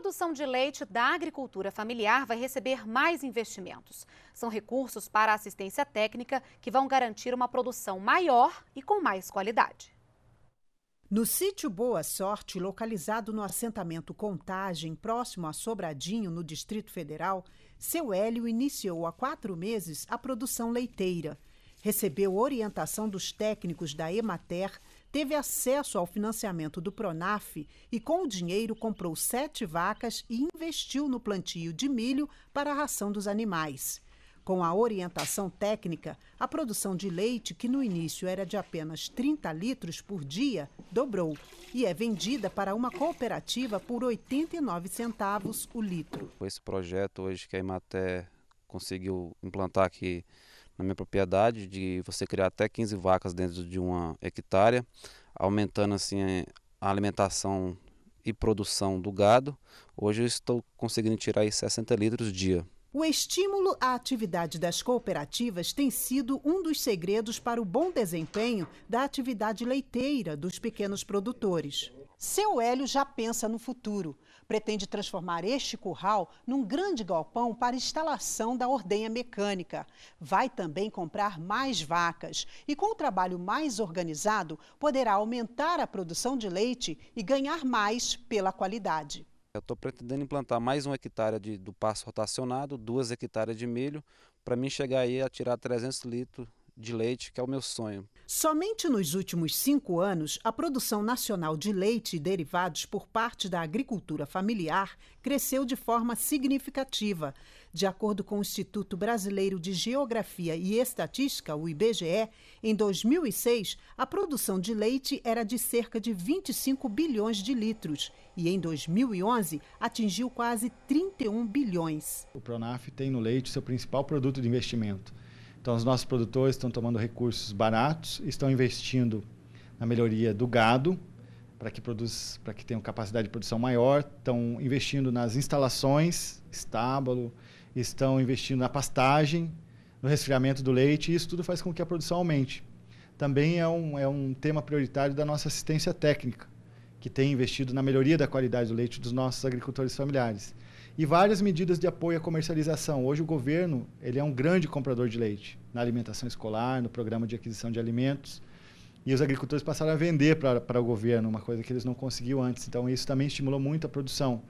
produção de leite da agricultura familiar vai receber mais investimentos. São recursos para assistência técnica que vão garantir uma produção maior e com mais qualidade. No sítio Boa Sorte, localizado no assentamento Contagem, próximo a Sobradinho, no Distrito Federal, seu Hélio iniciou há quatro meses a produção leiteira. Recebeu orientação dos técnicos da Emater teve acesso ao financiamento do Pronaf e, com o dinheiro, comprou sete vacas e investiu no plantio de milho para a ração dos animais. Com a orientação técnica, a produção de leite, que no início era de apenas 30 litros por dia, dobrou e é vendida para uma cooperativa por 89 centavos o litro. Esse projeto hoje que a Imaté conseguiu implantar aqui na minha propriedade, de você criar até 15 vacas dentro de uma hectare, aumentando assim a alimentação e produção do gado. Hoje eu estou conseguindo tirar aí 60 litros dia. O estímulo à atividade das cooperativas tem sido um dos segredos para o bom desempenho da atividade leiteira dos pequenos produtores. Seu Hélio já pensa no futuro. Pretende transformar este curral num grande galpão para instalação da ordenha mecânica. Vai também comprar mais vacas e, com o trabalho mais organizado, poderá aumentar a produção de leite e ganhar mais pela qualidade. Eu estou pretendendo implantar mais uma hectare de, do pasto rotacionado, duas hectares de milho, para mim chegar aí a tirar 300 litros de leite, que é o meu sonho. Somente nos últimos cinco anos, a produção nacional de leite e derivados por parte da agricultura familiar cresceu de forma significativa. De acordo com o Instituto Brasileiro de Geografia e Estatística, o IBGE, em 2006, a produção de leite era de cerca de 25 bilhões de litros e em 2011 atingiu quase 31 bilhões. O Pronaf tem no leite seu principal produto de investimento então, os nossos produtores estão tomando recursos baratos, estão investindo na melhoria do gado, para que, produz, que tenham capacidade de produção maior, estão investindo nas instalações, estábulo, estão investindo na pastagem, no resfriamento do leite, e isso tudo faz com que a produção aumente. Também é um, é um tema prioritário da nossa assistência técnica, que tem investido na melhoria da qualidade do leite dos nossos agricultores familiares e várias medidas de apoio à comercialização. Hoje o governo ele é um grande comprador de leite na alimentação escolar, no programa de aquisição de alimentos. E os agricultores passaram a vender para o governo, uma coisa que eles não conseguiam antes. Então, isso também estimulou muito a produção.